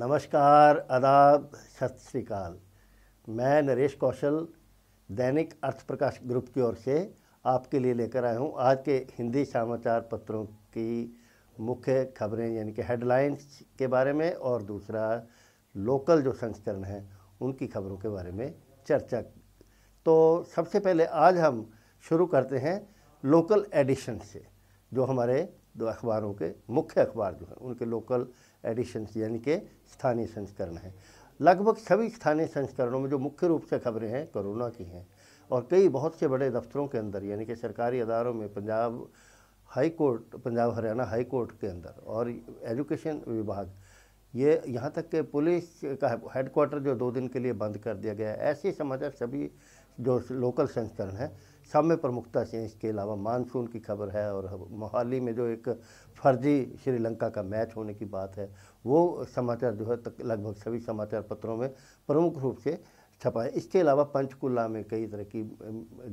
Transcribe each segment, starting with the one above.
नमस्कार आदाब सत श्रीकाल मैं नरेश कौशल दैनिक अर्थ प्रकाश ग्रुप की ओर से आपके लिए लेकर आया हूँ आज के हिंदी समाचार पत्रों की मुख्य खबरें यानी कि हेडलाइंस के बारे में और दूसरा लोकल जो संस्करण है उनकी खबरों के बारे में चर्चा तो सबसे पहले आज हम शुरू करते हैं लोकल एडिशन से जो हमारे दो अखबारों के मुख्य अखबार जो हैं उनके लोकल एडिशंस यानी के स्थानीय संस्करण हैं लगभग सभी स्थानीय संस्करणों में जो मुख्य रूप से खबरें हैं कोरोना की हैं और कई बहुत से बड़े दफ्तरों के अंदर यानी कि सरकारी अदारों में Punjab high court Punjab Haryana high court के अंदर और एजुकेशन विभाग ये यहाँ तक के पुलिस का हेडक्वार्टर जो दो दिन के लिए बंद कर दिया गया है ऐसे समाचार सभी जो लोकल संस्करण हैं सब में प्रमुखता से इसके अलावा मानसून की खबर है और मोहाली में जो एक फर्जी श्रीलंका का मैच होने की बात है वो समाचार जो है लगभग सभी समाचार पत्रों में प्रमुख रूप से छपाए इसके अलावा पंचकुला में कई तरह की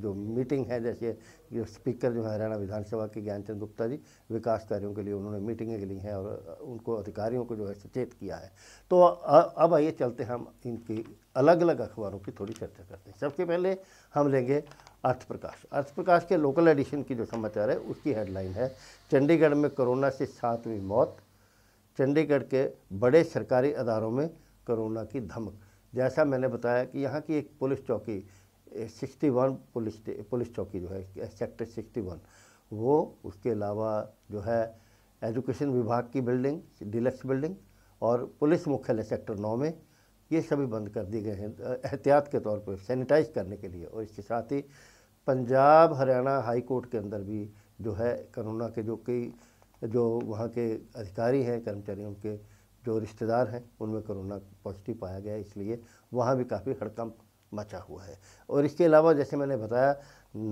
जो मीटिंग है जैसे जो स्पीकर जो है हरियाणा विधानसभा के ज्ञानचंद गुप्ता जी विकास कार्यों के लिए उन्होंने मीटिंगें ली हैं और उनको अधिकारियों को जो है सचेत किया है तो अब आइए चलते हम इनकी अलग अलग अखबारों की थोड़ी चर्चा करते हैं सबसे पहले हम लेंगे अर्थप्रकाश अर्थप्रकाश के लोकल एडिशन की जो समाचार है उसकी हेडलाइन है चंडीगढ़ में कोरोना से सातवीं मौत चंडीगढ़ के बड़े सरकारी अदारों में कोरोना की धमक जैसा मैंने बताया कि यहाँ की एक पुलिस चौकी सिक्सटी वन पुलिस पुलिस चौकी जो है सेक्टर सिक्सटी वन वो उसके अलावा जो है एजुकेशन विभाग की बिल्डिंग डिलक्स बिल्डिंग और पुलिस मुख्यालय सेक्टर नौ में ये सभी बंद कर दिए गए हैं एहतियात के तौर पर सैनिटाइज करने के लिए और इसके साथ ही पंजाब हरियाणा हाई कोर्ट के अंदर भी जो है कोरोना के जो कई जो वहाँ के अधिकारी हैं कर्मचारी उनके जो रिश्तेदार हैं उनमें कोरोना पॉजिटिव पाया गया इसलिए वहाँ भी काफ़ी हड़कंप मचा हुआ है और इसके अलावा जैसे मैंने बताया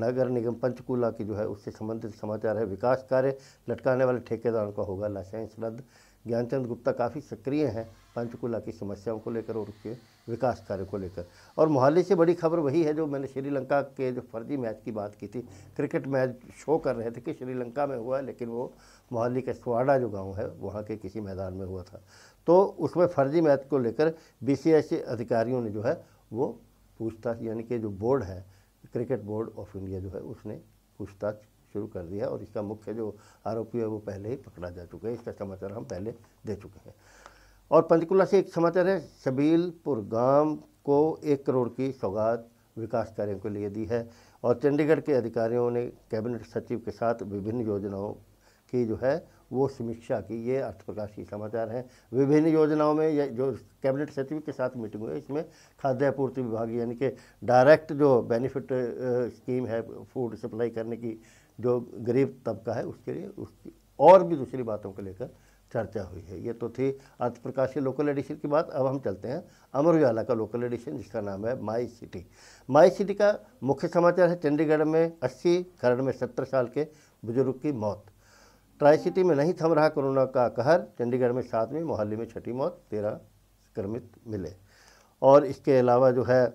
नगर निगम पंचकूला की जो है उससे संबंधित समाचार है विकास कार्य लटकाने वाले ठेकेदारों का होगा लाइसेंस रद्द ज्ञानचंद गुप्ता काफ़ी सक्रिय हैं पंचकूला की समस्याओं को लेकर और उसके विकास कार्य को लेकर और मोहाली से बड़ी खबर वही है जो मैंने श्रीलंका के जो फर्जी मैच की बात की थी क्रिकेट मैच शो कर रहे थे कि श्रीलंका में हुआ है लेकिन वो मोहाली के स्वाडा जो गांव है वहाँ के किसी मैदान में हुआ था तो उसमें फर्जी मैच को लेकर बी अधिकारियों ने जो है वो पूछताछ यानी कि जो बोर्ड है क्रिकेट बोर्ड ऑफ इंडिया जो है उसने पूछताछ शुरू कर दिया और इसका मुख्य जो आरोपी है वो पहले ही पकड़ा जा चुका है इसका समाचार हम पहले दे चुके हैं और पंचकुला से एक समाचार है शबीलपुर गांव को एक करोड़ की सौगात विकास कार्यों के लिए दी है और चंडीगढ़ के अधिकारियों ने कैबिनेट सचिव के साथ विभिन्न योजनाओं की जो है वो समीक्षा की ये की समाचार है विभिन्न योजनाओं में जो कैबिनेट सचिव के साथ मीटिंग हुई इसमें खाद्य आपूर्ति विभाग यानी कि डायरेक्ट जो बेनिफिट स्कीम है फूड सप्लाई करने की जो गरीब तबका है उसके लिए उसकी और भी दूसरी बातों को लेकर चर्चा हुई है ये तो थी अर्थप्रकाशी लोकल एडिशन की बात अब हम चलते हैं अमर उजाला का लोकल एडिशन जिसका नाम है माई सिटी माई सिटी का मुख्य समाचार है चंडीगढ़ में अस्सी खरड़ में सत्तर साल के बुजुर्ग की मौत ट्राई सिटी में नहीं थम रहा कोरोना का कहर चंडीगढ़ में सातवीं मोहाली में छठी मौत तेरह संक्रमित मिले और इसके अलावा जो है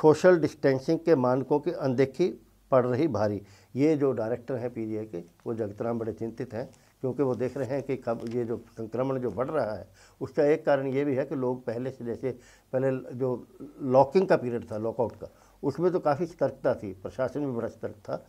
सोशल डिस्टेंसिंग के मानकों की अनदेखी पड़ रही भारी ये जो डायरेक्टर हैं पी के वो जगतराम बड़े चिंतित हैं क्योंकि वो देख रहे हैं कि कब ये जो संक्रमण जो बढ़ रहा है उसका एक कारण ये भी है कि लोग पहले से जैसे पहले जो लॉकिंग का पीरियड था लॉकआउट का उसमें तो काफ़ी सतर्कता थी प्रशासन भी बड़ा सतर्क था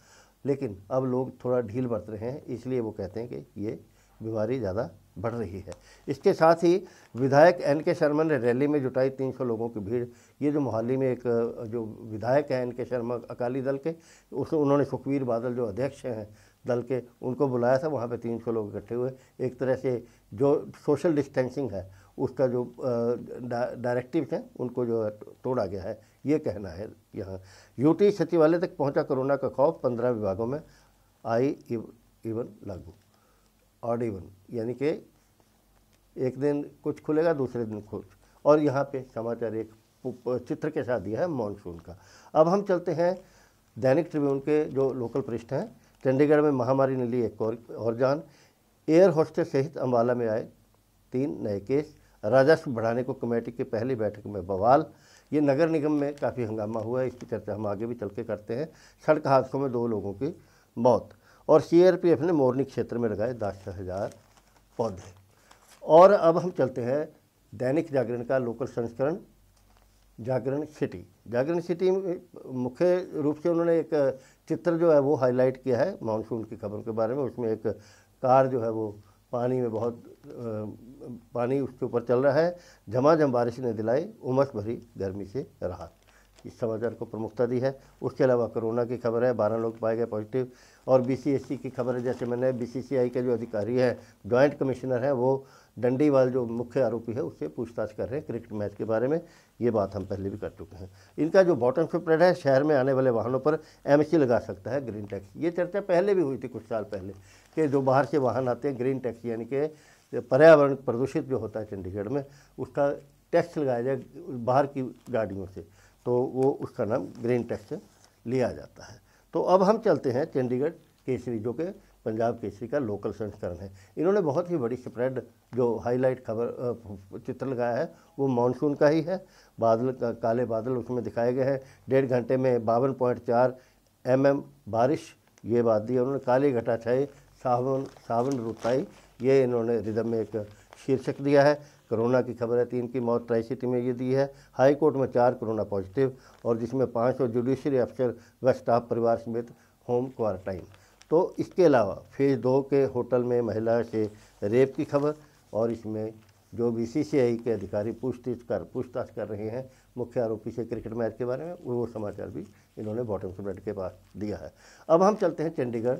लेकिन अब लोग थोड़ा ढील बरत रहे हैं इसलिए वो कहते हैं कि ये बीमारी ज़्यादा बढ़ रही है इसके साथ ही विधायक एन के शर्मा ने रैली में जुटाई 300 लोगों की भीड़ ये जो मोहाली में एक जो विधायक है एन के शर्मा अकाली दल के उस उन्होंने सुखवीर बादल जो अध्यक्ष हैं दल के उनको बुलाया था वहाँ पे 300 लोग इकट्ठे हुए एक तरह से जो सोशल डिस्टेंसिंग है उसका जो डायरेक्टिव हैं उनको जो तोड़ा गया है ये कहना है यहाँ यूटी सचिवालय तक पहुँचा कोरोना का खौफ पंद्रह विभागों में आई इवन लागू ऑड इवन यानी कि एक दिन कुछ खुलेगा दूसरे दिन कुछ और यहाँ पे समाचार एक चित्र के साथ दिया है मानसून का अब हम चलते हैं दैनिक ट्रिब्यून के जो लोकल पृष्ठ हैं चंडीगढ़ में महामारी ने ली एक और, और जान एयर होस्टेस सहित अम्बाला में आए तीन नए केस राजस्व बढ़ाने को कमेटी की पहली बैठक में बवाल ये नगर निगम में काफ़ी हंगामा हुआ है इसकी चर्चा हम आगे भी चल के करते हैं सड़क हादसों में दो लोगों की मौत और सीआरपीएफ ने मोरनी क्षेत्र में लगाए दस हज़ार पौधे और अब हम चलते हैं दैनिक जागरण का लोकल संस्करण जागरण सिटी जागरण सिटी मुख्य रूप से उन्होंने एक चित्र जो है वो हाईलाइट किया है मानसून की खबरों के बारे में उसमें एक कार जो है वो पानी में बहुत पानी उसके ऊपर चल रहा है झमाझम बारिश ने दिलाई उमस भरी गर्मी से राहत इस समाचार को प्रमुखता दी है उसके अलावा कोरोना की खबर है बारह लोग पाए गए पॉजिटिव और बीसीएससी e की खबर है जैसे मैंने बीसीसीआई के जो अधिकारी है ज्वाइंट कमिश्नर है वो डंडीवाल जो मुख्य आरोपी है उससे पूछताछ कर रहे हैं क्रिकेट मैच के बारे में ये बात हम पहले भी कर चुके हैं इनका जो बॉटम फिपरेड है शहर में आने वाले वाहनों पर एम लगा सकता है ग्रीन टैक्स ये चर्चा पहले भी हुई थी कुछ साल पहले कि जो बाहर से वाहन आते हैं ग्रीन टैक्स यानी कि पर्यावरण प्रदूषित जो होता है चंडीगढ़ में उसका टैक्स लगाया जाए बाहर की गाड़ियों से तो वो उसका नाम ग्रीन टैक्स लिया जाता है तो अब हम चलते हैं चंडीगढ़ केसरी जो के पंजाब केसरी का लोकल संस्करण है इन्होंने बहुत ही बड़ी स्प्रेड जो हाईलाइट खबर चित्र लगाया है वो मानसून का ही है बादल का, काले बादल उसमें दिखाए गए हैं डेढ़ घंटे में बावन पॉइंट चार एम एम बारिश ये बात दी उन्होंने काले घटा छाई सावन सावन रुताई ये इन्होंने रिदम में एक शीर्षक दिया है कोरोना की खबर है तीन की मौत ट्राई सिटी में ये दी है हाई कोर्ट में चार कोरोना पॉजिटिव और जिसमें पाँच और जुडिशरी अफसर व स्टाफ परिवार समेत होम क्वारंटाइन तो इसके अलावा फेज दो के होटल में महिला से रेप की खबर और इसमें जो बी सी सी आई के अधिकारी पूछताछ कर पूछताछ कर रहे हैं मुख्य आरोपी से क्रिकेट मैच के बारे में वो समाचार भी इन्होंने बॉटम सब्रेड के पास दिया है अब हम चलते हैं चंडीगढ़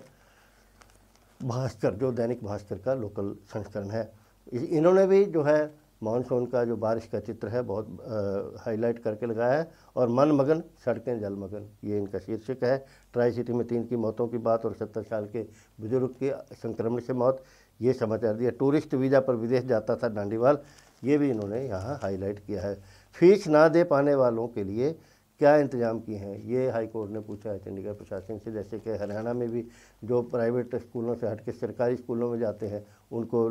भास्कर जो दैनिक भास्कर का लोकल संस्करण है इन्होंने भी जो है मानसून का जो बारिश का चित्र है बहुत हाईलाइट करके लगाया है और मन मगन सड़कें जलमगन ये इनका शीर्षक है ट्राई सिटी में तीन की मौतों की बात और सत्तर साल के बुजुर्ग की संक्रमण से मौत ये समाचार दिया टूरिस्ट वीज़ा पर विदेश जाता था डांडीवाल ये भी इन्होंने यहाँ हाईलाइट किया है फीस ना दे पाने वालों के लिए क्या इंतजाम किए हैं ये हाईकोर्ट ने पूछा है चंडीगढ़ प्रशासन से जैसे कि हरियाणा में भी जो प्राइवेट स्कूलों से हटके सरकारी स्कूलों में जाते हैं उनको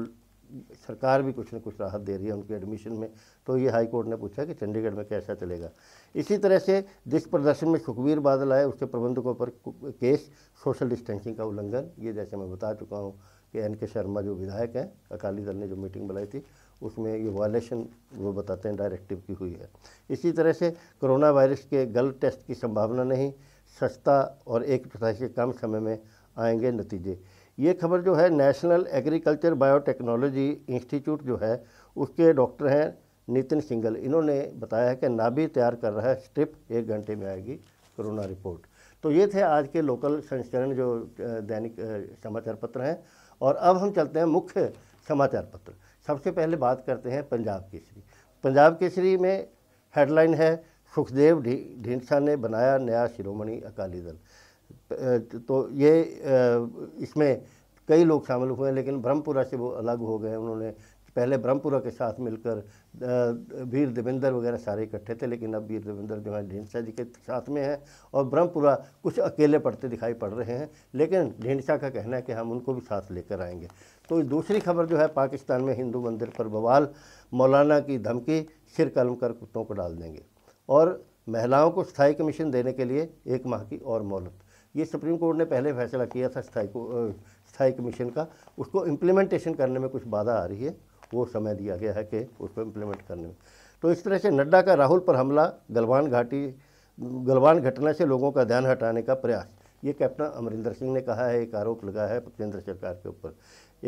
सरकार भी कुछ ना कुछ राहत दे रही है उनके एडमिशन में तो ये हाई कोर्ट ने पूछा कि चंडीगढ़ में कैसा चलेगा इसी तरह से जिस प्रदर्शन में सुखबीर बादल आए उसके प्रबंधकों पर केस सोशल डिस्टेंसिंग का उल्लंघन ये जैसे मैं बता चुका हूँ कि एन के शर्मा जो विधायक हैं अकाली दल ने जो मीटिंग बुलाई थी उसमें ये वायलेशन वो बताते हैं डायरेक्टिव की हुई है इसी तरह से कोरोना वायरस के गलत टेस्ट की संभावना नहीं सस्ता और एक चौथाई से कम समय में आएंगे नतीजे ये खबर जो है नेशनल एग्रीकल्चर बायोटेक्नोलॉजी इंस्टीट्यूट जो है उसके डॉक्टर हैं नितिन सिंगल इन्होंने बताया है कि नाभि तैयार कर रहा है स्ट्रिप एक घंटे में आएगी कोरोना रिपोर्ट तो ये थे आज के लोकल संस्करण जो दैनिक समाचार पत्र हैं और अब हम चलते हैं मुख्य समाचार पत्र सबसे पहले बात करते हैं पंजाब केसरी पंजाब केसरी में हेडलाइन है सुखदेव ढींढसा ने बनाया नया शिरोमणि अकाली दल तो ये इसमें कई लोग शामिल हुए लेकिन ब्रह्मपुरा से वो अलग हो गए उन्होंने पहले ब्रह्मपुरा के साथ मिलकर वीर देवेंद्र वगैरह सारे इकट्ठे थे लेकिन अब वीर देवेंद्र जो है ढींडसा जी के साथ में हैं और ब्रह्मपुरा कुछ अकेले पड़ते दिखाई पड़ रहे हैं लेकिन ढींडसा का कहना है कि हम उनको भी साथ लेकर आएंगे तो दूसरी खबर जो है पाकिस्तान में हिंदू मंदिर पर बवाल मौलाना की धमकी सिर कलम कर कुत्तों को डाल देंगे और महिलाओं को स्थायी कमीशन देने के लिए एक माह की और मोहलत ये सुप्रीम कोर्ट ने पहले फैसला किया था को स्थाई कमीशन का उसको इम्प्लीमेंटेशन करने में कुछ बाधा आ रही है वो समय दिया गया है कि उसको इम्प्लीमेंट करने में तो इस तरह से नड्डा का राहुल पर हमला गलवान घाटी गलवान घटना से लोगों का ध्यान हटाने का प्रयास ये कैप्टन अमरिंदर सिंह ने कहा है एक आरोप लगा है केंद्र सरकार के ऊपर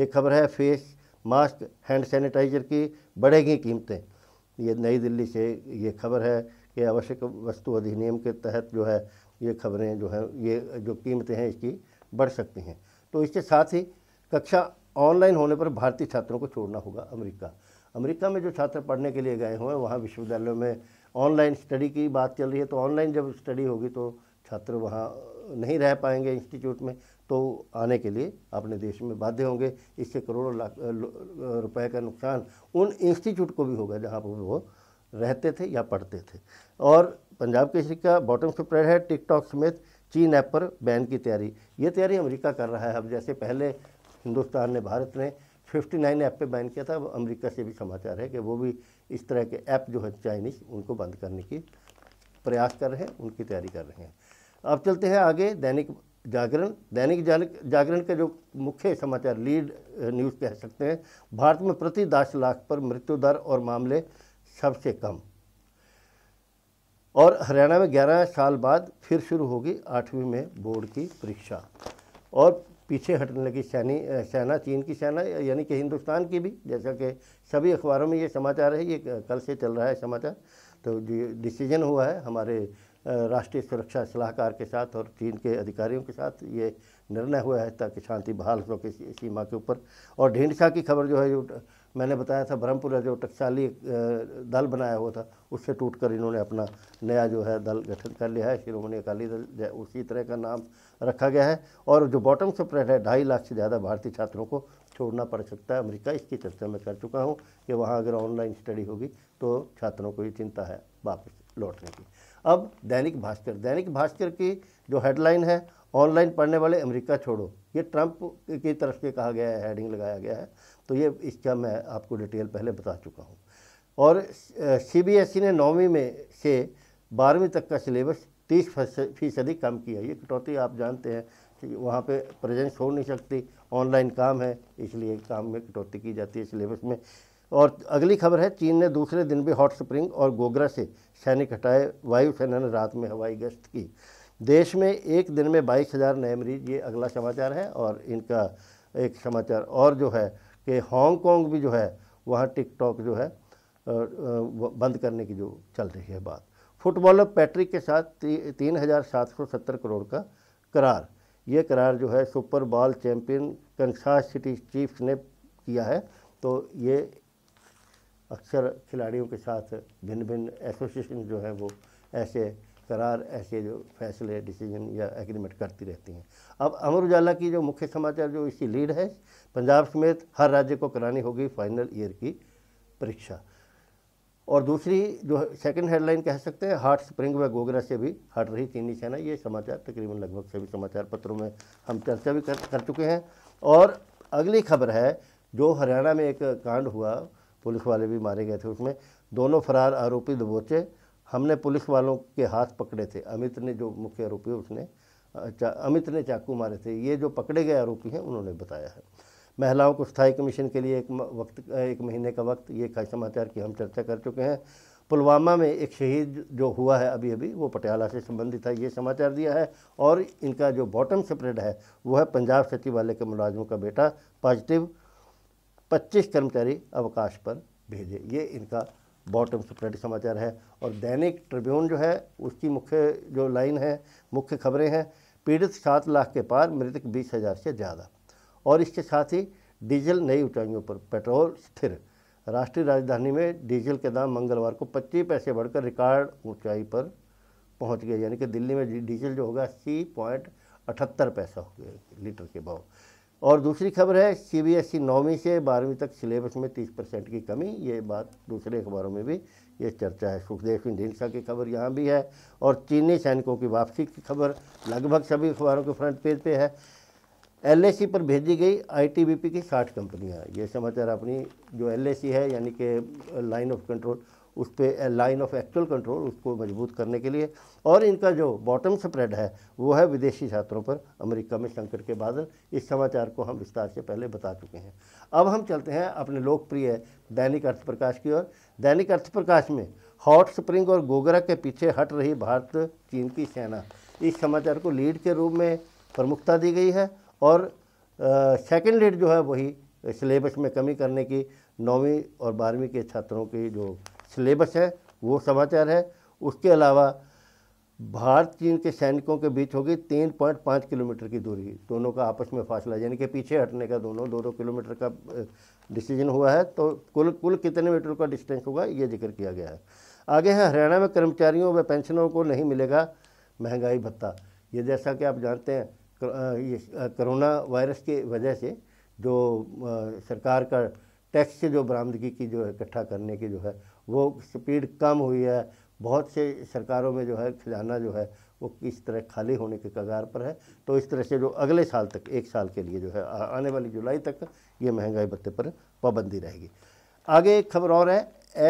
एक खबर है फेस मास्क हैंड सैनिटाइजर की बढ़ेगी कीमतें ये नई दिल्ली से ये खबर है कि आवश्यक वस्तु अधिनियम के तहत जो है ये खबरें जो हैं ये जो कीमतें हैं इसकी बढ़ सकती हैं तो इसके साथ ही कक्षा ऑनलाइन होने पर भारतीय छात्रों को छोड़ना होगा अमेरिका अमेरिका में जो छात्र पढ़ने के लिए गए हुए हैं वहाँ विश्वविद्यालयों में ऑनलाइन स्टडी की बात चल रही है तो ऑनलाइन जब स्टडी होगी तो छात्र वहाँ नहीं रह पाएंगे इंस्टीट्यूट में तो आने के लिए अपने देश में बाध्य होंगे इससे करोड़ों लाख रुपए का नुकसान उन इंस्टीट्यूट को भी होगा जहाँ पर वो रहते थे या पढ़ते थे और पंजाब केसरी का बॉटम सुप्रेड है टिकटॉक समेत चीन ऐप पर बैन की तैयारी ये तैयारी अमेरिका कर रहा है अब जैसे पहले हिंदुस्तान ने भारत ने 59 ऐप पर बैन किया था अब अमेरिका से भी समाचार है कि वो भी इस तरह के ऐप जो है चाइनीज उनको बंद करने की प्रयास कर रहे हैं उनकी तैयारी कर रहे हैं अब चलते हैं आगे दैनिक जागरण दैनिक जागरण के जो मुख्य समाचार लीड न्यूज़ कह सकते हैं भारत में प्रति दस लाख पर मृत्यु दर और मामले सबसे कम और हरियाणा में 11 साल बाद फिर शुरू होगी आठवीं में बोर्ड की परीक्षा और पीछे हटने लगी सैनी सेना चीन की सेना यानी कि हिंदुस्तान की भी जैसा कि सभी अखबारों में ये समाचार है ये कल से चल रहा है समाचार तो डिसीजन हुआ है हमारे राष्ट्रीय सुरक्षा सलाहकार के साथ और चीन के अधिकारियों के साथ ये निर्णय हुआ है ताकि शांति बहाल हो के सीमा के ऊपर और ढींढसा की खबर जो है मैंने बताया था ब्रह्मपुरा जो टक्साली दल बनाया हुआ था उससे टूटकर इन्होंने अपना नया जो है दल गठन कर लिया है शिरोमणि अकाली दल उसी तरह का नाम रखा गया है और जो बॉटम सप्रेड है ढाई लाख से ज़्यादा भारतीय छात्रों को छोड़ना पड़ सकता है अमेरिका इसकी चर्चा मैं कर चुका हूँ कि वहाँ अगर ऑनलाइन स्टडी होगी तो छात्रों को ये चिंता है वापस लौटने की अब दैनिक भास्कर दैनिक भास्कर की जो हेडलाइन है ऑनलाइन पढ़ने वाले अमेरिका छोड़ो ये ट्रंप की तरफ से कहा गया है हेडिंग लगाया गया है तो ये इसका मैं आपको डिटेल पहले बता चुका हूँ और सीबीएसई e ने नौवीं में से बारहवीं तक का सिलेबस तीस फीसदी कम किया ये कटौती आप जानते हैं कि वहाँ पे प्रेजेंस हो नहीं सकती ऑनलाइन काम है इसलिए काम में कटौती की जाती है सिलेबस में और अगली खबर है चीन ने दूसरे दिन भी हॉट स्प्रिंग और गोगरा से सैनिक हटाए वायुसेना ने रात में हवाई गश्त की देश में एक दिन में बाईस हज़ार नए मरीज ये अगला समाचार है और इनका एक समाचार और जो है कि हांगकांग भी जो है वहाँ टिकटॉक जो है बंद करने की जो चल रही है बात फुटबॉलर पैट्रिक के साथ तीन हज़ार सात सौ सत्तर करोड़ का करार ये करार जो है super bowl champion Kansas City Chiefs ने किया है तो ये अक्सर खिलाड़ियों के साथ भिन्न भिन्न एसोसिएशन जो हैं वो ऐसे करार ऐसे जो फैसले डिसीजन या एग्रीमेंट करती रहती हैं अब अमर उजाला की जो मुख्य समाचार जो इसकी लीड है पंजाब समेत हर राज्य को करानी होगी फाइनल ईयर की परीक्षा और दूसरी जो सेकंड हेडलाइन कह सकते हैं हार्ट स्प्रिंग व गोगरा से भी हट रही चीनी सेना ये समाचार तकरीबन लगभग सभी समाचार पत्रों में हम चर्चा भी कर, कर चुके हैं और अगली खबर है जो हरियाणा में एक कांड हुआ पुलिस वाले भी मारे गए थे उसमें दोनों फरार आरोपी दबोचे हमने पुलिस वालों के हाथ पकड़े थे अमित ने जो मुख्य आरोपी उसने चा, अमित ने चाकू मारे थे ये जो पकड़े गए आरोपी हैं उन्होंने बताया है महिलाओं को स्थायी कमीशन के लिए एक वक्त एक महीने का वक्त ये समाचार की हम चर्चा कर चुके हैं पुलवामा में एक शहीद जो हुआ है अभी अभी वो पटियाला से संबंधित है ये समाचार दिया है और इनका जो बॉटम सेपरेट है वो है पंजाब सचिवालय के मुलाजमों का बेटा पॉजिटिव 25 कर्मचारी अवकाश पर भेजे ये इनका बॉटम सुपराटी समाचार है और दैनिक ट्रिब्यून जो है उसकी मुख्य जो लाइन है मुख्य खबरें हैं पीड़ित सात लाख के पार मृतक बीस हज़ार से ज़्यादा और इसके साथ ही डीजल नई ऊंचाइयों पर पेट्रोल स्थिर राष्ट्रीय राजधानी में डीजल के दाम मंगलवार को पच्चीस पैसे बढ़कर रिकॉर्ड ऊंचाई पर पहुंच गए यानी कि दिल्ली में डीजल जो होगा अस्सी पॉइंट अठहत्तर पैसा हो गया लीटर के भाव और दूसरी खबर है सी बी एस ई नौवीं से बारहवीं तक सिलेबस में तीस परसेंट की कमी ये बात दूसरे अखबारों में भी ये चर्चा है सुखदेव सिंह ढींसा की खबर यहाँ भी है और चीनी सैनिकों की वापसी की खबर लगभग सभी अखबारों के फ्रंट पेज पे है एल पर भेजी गई आईटीबीपी की साठ कंपनियाँ ये समाचार अपनी जो एल है यानी कि लाइन ऑफ कंट्रोल उस पर लाइन ऑफ एक्चुअल कंट्रोल उसको मजबूत करने के लिए और इनका जो बॉटम स्प्रेड है वो है विदेशी छात्रों पर अमेरिका में संकट के बादल इस समाचार को हम विस्तार से पहले बता चुके हैं अब हम चलते हैं अपने लोकप्रिय दैनिक अर्थप्रकाश की ओर दैनिक अर्थप्रकाश में हॉट स्प्रिंग और गोगरा के पीछे हट रही भारत चीन की सेना इस समाचार को लीड के रूप में प्रमुखता दी गई है और सेकेंड लीड जो है वही सिलेबस में कमी करने की नौवीं और बारहवीं के छात्रों की जो सिलेबस है वो समाचार है उसके अलावा भारत चीन के सैनिकों के बीच होगी तीन पॉइंट पाँच किलोमीटर की दूरी दोनों का आपस में फासला यानी कि पीछे हटने का दोनों दो दो किलोमीटर का डिसीजन हुआ है तो कुल कुल कितने मीटर का डिस्टेंस होगा ये जिक्र किया गया है आगे है हरियाणा में कर्मचारियों व पेंशनरों को नहीं मिलेगा महंगाई भत्ता ये जैसा कि आप जानते हैं ये करोना वायरस की वजह से जो सरकार का टैक्स से जो बरामदगी की जो इकट्ठा करने की जो है वो स्पीड कम हुई है बहुत से सरकारों में जो है खजाना जो है वो इस तरह खाली होने के कगार पर है तो इस तरह से जो अगले साल तक एक साल के लिए जो है आने वाली जुलाई तक ये महंगाई भत्ते पर पाबंदी रहेगी आगे एक खबर और है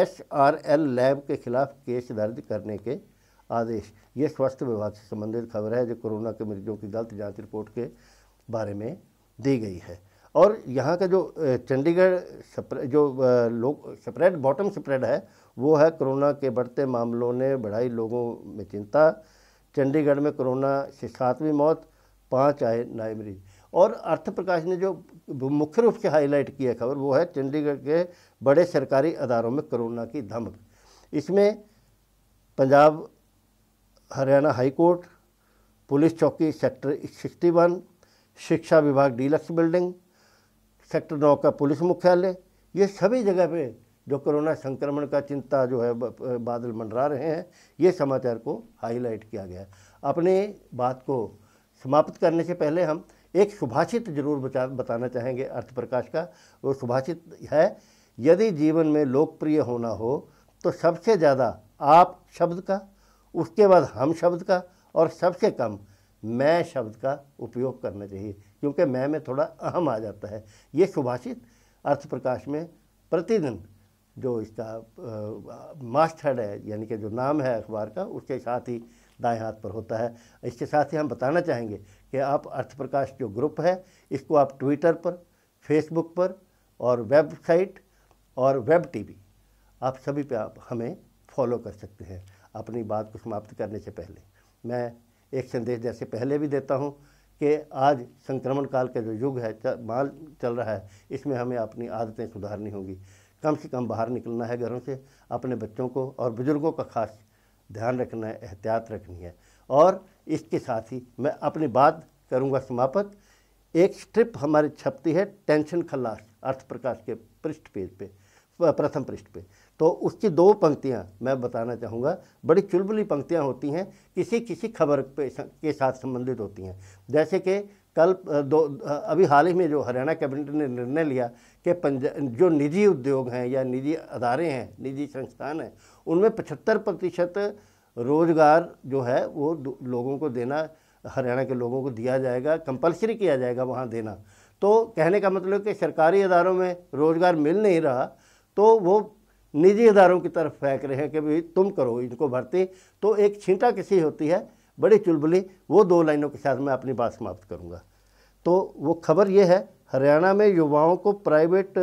एस आर एल लैब के खिलाफ केस दर्ज करने के आदेश ये स्वास्थ्य विभाग से संबंधित खबर है जो कोरोना के मरीजों की गलत जांच रिपोर्ट के बारे में दी गई है और यहाँ का जो चंडीगढ़ जो लोग स्प्रेड बॉटम स्प्रेड है वो है कोरोना के बढ़ते मामलों ने बढ़ाई लोगों में चिंता चंडीगढ़ में कोरोना से सातवीं मौत पाँच आए नए मरीज और अर्थ प्रकाश ने जो मुख्य रूप से हाईलाइट किया खबर वो है चंडीगढ़ के बड़े सरकारी अदारों में कोरोना की धमक इसमें पंजाब हरियाणा हाईकोर्ट पुलिस चौकी सेक्टर सिक्सटी वन शिक्षा विभाग डीलक्स बिल्डिंग सेक्टर नौ का पुलिस मुख्यालय ये सभी जगह पे जो कोरोना संक्रमण का चिंता जो है बादल मंडरा रहे हैं ये समाचार को हाईलाइट किया गया अपने बात को समाप्त करने से पहले हम एक सुभाषित जरूर बता बताना चाहेंगे अर्थ प्रकाश का वो सुभाषित है यदि जीवन में लोकप्रिय होना हो तो सबसे ज़्यादा आप शब्द का उसके बाद हम शब्द का और सबसे कम मैं शब्द का उपयोग करना चाहिए क्योंकि मैं में थोड़ा अहम आ जाता है ये सुभाषित अर्थ प्रकाश में प्रतिदिन जो इसका मास्ट हेड है यानी कि जो नाम है अखबार का उसके साथ ही दाएं हाथ पर होता है इसके साथ ही हम बताना चाहेंगे कि आप अर्थ प्रकाश जो ग्रुप है इसको आप ट्विटर पर फेसबुक पर और वेबसाइट और वेब टीवी आप सभी पे आप हमें फॉलो कर सकते हैं अपनी बात को समाप्त करने से पहले मैं एक संदेश जैसे पहले भी देता हूँ कि आज संक्रमण काल का जो युग है माल चल रहा है इसमें हमें अपनी आदतें सुधारनी होगी कम से कम बाहर निकलना है घरों से अपने बच्चों को और बुज़ुर्गों का खास ध्यान रखना है एहतियात रखनी है और इसके साथ ही मैं अपनी बात करूँगा समाप्त एक स्ट्रिप हमारी छपती है टेंशन खल्लास अर्थ प्रकाश के पृष्ठ पेज पे प्रथम पृष्ठ पे तो उसकी दो पंक्तियाँ मैं बताना चाहूँगा बड़ी चुलबुली पंक्तियाँ होती हैं किसी किसी खबर पे के साथ संबंधित होती हैं जैसे कि कल दो अभी हाल ही में जो हरियाणा कैबिनेट ने निर्णय लिया कि जो निजी उद्योग हैं या निजी अदारे हैं निजी संस्थान हैं उनमें पचहत्तर प्रतिशत रोज़गार जो है वो लोगों को देना हरियाणा के लोगों को दिया जाएगा कंपलसरी किया जाएगा वहाँ देना तो कहने का मतलब कि सरकारी अदारों में रोज़गार मिल नहीं रहा तो वो निजी इदारों की तरफ फेंक रहे हैं कि भाई तुम करो इनको भर्ती तो एक छींटा किसी होती है बड़ी चुलबुली वो दो लाइनों के साथ मैं अपनी बात समाप्त करूँगा तो वो खबर ये है हरियाणा में युवाओं को प्राइवेट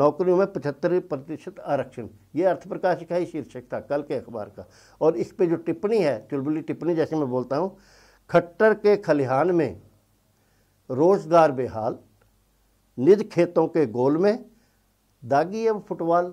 नौकरियों में पचहत्तर प्रतिशत आरक्षण ये प्रकाश का ही शीर्षक था कल के अखबार का और इस पे जो टिप्पणी है चुलबुली टिप्पणी जैसे मैं बोलता हूँ खट्टर के खलिहान में रोज़गार बेहाल निज खेतों के गोल में दागी एवं फुटबॉल